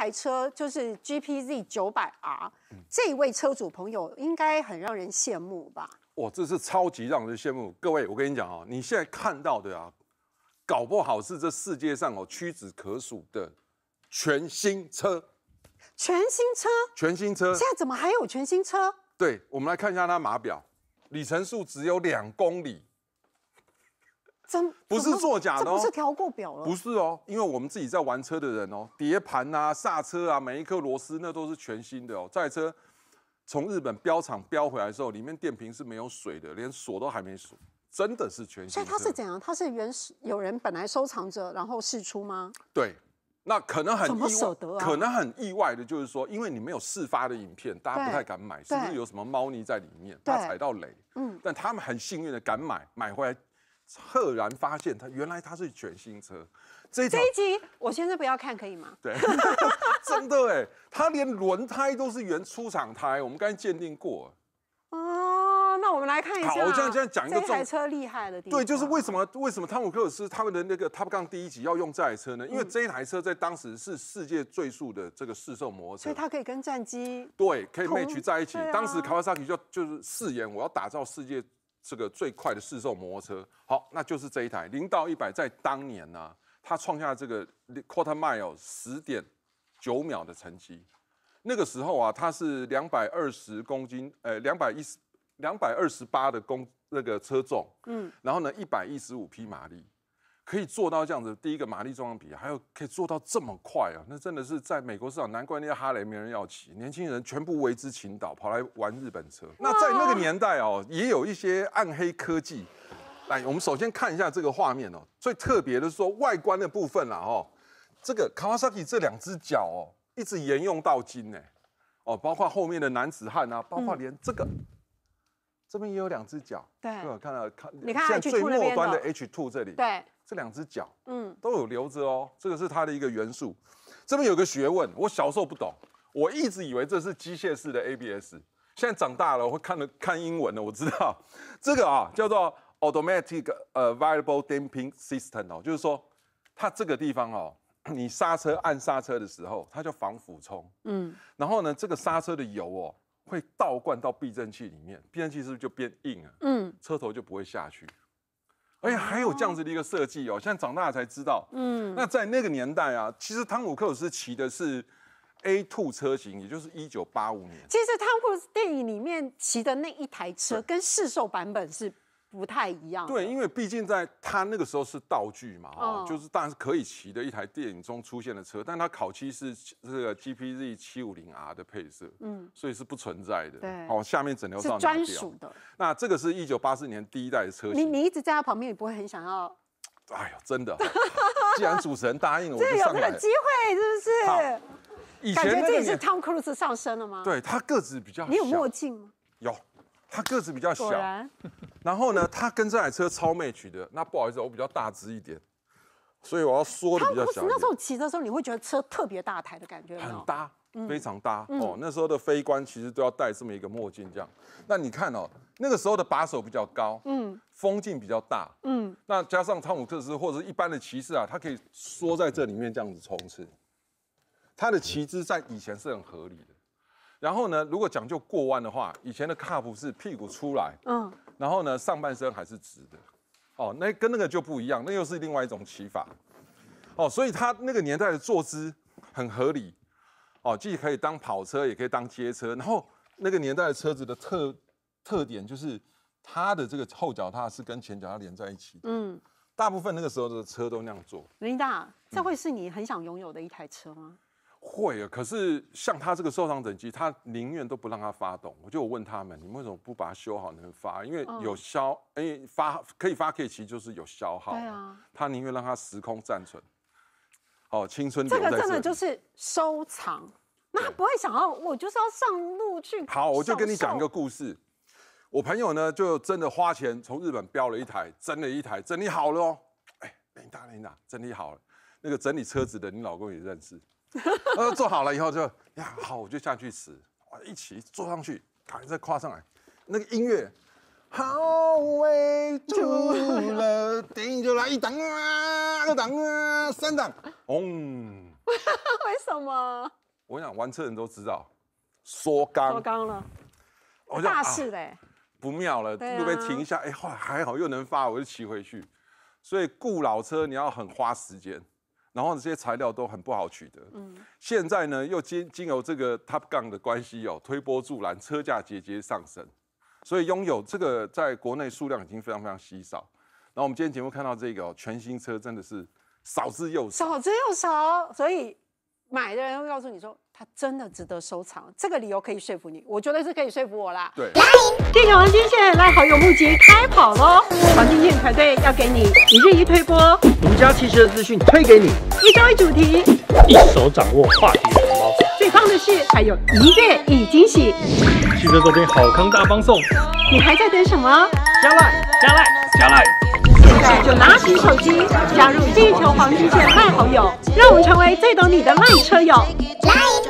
台车就是 GPZ 九百 R，这位车主朋友应该很让人羡慕吧？哇，这是超级让人羡慕！各位，我跟你讲啊，你现在看到的啊，搞不好是这世界上哦屈指可数的全新车，全新车，全新车，现在怎么还有全新车？对，我们来看一下它码表，里程数只有两公里。真不是作假的哦，调过表了不是哦，因为我们自己在玩车的人哦，碟盘啊、刹车啊，每一颗螺丝那都是全新的哦。这台车从日本标厂标回来的时候，里面电瓶是没有水的，连锁都还没锁，真的是全新。所以它是怎样？它是原始有人本来收藏着，然后试出吗？对，那可能很意外，可能很意外的就是说，因为你没有事发的影片，大家不太敢买，是不是有什么猫腻在里面？它踩到雷，嗯，但他们很幸运的敢买，买回来。赫然发现，它原来它是全新车。这一集我现在不要看可以吗？对，真的哎，它连轮胎都是原出厂胎，我们刚才鉴定过。哦，那我们来看一下。好像在讲一个这台车厉害的地方。对，就是为什么为什么汤姆克罗斯他们的那个 Top Gun 第一集要用这台车呢？因为这台车在当时是世界最速的这个试售摩托车。所以它可以跟战机对，可以同在一起。当时卡 a w 提就就是誓言，我要打造世界。这个最快的市售摩托车，好，那就是这一台零到一百，在当年呢，它创下这个 quarter mile 十点九秒的成绩。那个时候啊，它是两百二十公斤，呃，两百一十，两百二十八的公那个车重，嗯，然后呢，一百一十五匹马力。可以做到这样子，第一个马力装比，还有可以做到这么快啊，那真的是在美国市场，难怪那些哈雷没人要骑，年轻人全部为之倾倒，跑来玩日本车。那在那个年代哦，也有一些暗黑科技。来，我们首先看一下这个画面哦，最特别的是说外观的部分啦，哦，这个 Kawasaki 这两只脚哦，一直沿用到今呢，哦，包括后面的男子汉啊，包括连这个。这边也有两只脚，对，看到看，你看在最末端的 H two 这里，对，这两只脚，嗯，都有留着哦，这个是它的一个元素。这边有个学问，我小时候不懂，我一直以为这是机械式的 ABS，现在长大了会看了看英文了，我知道 这个啊叫做 Automatic u Variable Damping System 哦，就是说它这个地方哦，你刹车按刹车的时候，它叫防俯冲，嗯，然后呢，这个刹车的油哦。会倒灌到避震器里面，避震器是不是就变硬啊？嗯，车头就不会下去，而且还有这样子的一个设计哦。现在长大才知道，嗯，那在那个年代啊，其实汤姆克鲁斯骑的是 A Two 车型，也就是一九八五年。其实汤姆电影里面骑的那一台车跟市售版本是。不太一样，对，因为毕竟在他那个时候是道具嘛，哦，就是然是可以骑的一台电影中出现的车，但它烤漆是这个 GPZ 七五零 R 的配色，嗯，所以是不存在的，对，哦，下面整条罩是专属的。那这个是一九八四年第一代车型，你你一直在他旁边，也不会很想要，哎呦，真的，既然主持人答应我，真有这个机会，是不是？以前这个是 Tom Cruise 上升了吗？对他个子比较小，你有墨镜吗？有。他个子比较小，然后呢，他跟这台车超 match 的。那不好意思，我比较大只一点，所以我要缩的比较小。那时候骑的时候，你会觉得车特别大台的感觉，很搭，非常搭哦。那时候的飞官其实都要戴这么一个墨镜这样。那你看哦，那个时候的把手比较高，嗯，风镜比较大，嗯，那加上汤姆特斯或者一般的骑士啊，他可以缩在这里面这样子冲刺，他的骑姿在以前是很合理的。然后呢，如果讲究过弯的话，以前的 Cup 是屁股出来，嗯，然后呢，上半身还是直的，哦，那跟那个就不一样，那又是另外一种骑法，哦，所以它那个年代的坐姿很合理，哦，既可以当跑车也可以当街车，然后那个年代的车子的特特点就是它的这个后脚踏是跟前脚踏连在一起的，嗯，大部分那个时候的车都那样做。林大，这会是你很想拥有的一台车吗？会啊，可是像他这个收藏等级，他宁愿都不让他发动。我就问他们，你们为什么不把它修好能发？因为有消，哎，发可以发，可以，其实就是有消耗。对啊，他宁愿让它时空暂存。哦，青春这个真的就是收藏，那不会想要，我就是要上路去。好，我就跟你讲一个故事。我朋友呢，就真的花钱从日本标了一台，整了一台，整理好了哦。哎，领导，领导，整理好了。那个整理车子的，你老公也认识。呃，做好了以后就呀，好，我就下去吃。我一起坐上去，赶快再跨上来。那个音乐，好威，出了，电就来一档啊，二档啊，三档，嗡。为什么？我跟你讲，玩车人都知道，缩缸，缩缸了，大事嘞，不妙了，路边停一下，哎，后来还好，又能发，我就骑回去。所以，雇老车你要很花时间。然后这些材料都很不好取得，嗯，现在呢又经经由这个 Top 杠的关系哦，推波助澜，车价节节上升，所以拥有这个在国内数量已经非常非常稀少。然后我们今天节目看到这个全新车真的是少之又少，少之又少，所以买的人会告诉你说。它真的值得收藏，这个理由可以说服你，我觉得是可以说服我啦。对，地球黄金线赖好友募集开跑喽！黄金线团队要给你一日一推波，独家汽车资讯推给你，一周一主题，一手掌握话题红包。最棒的是，还有一月一惊喜，汽车周边好康大放送。你还在等什么？加赖，加赖，加赖！现在就拿起手机，加入地球黄金线赖好友，让我们成为最懂你的赖车友。来。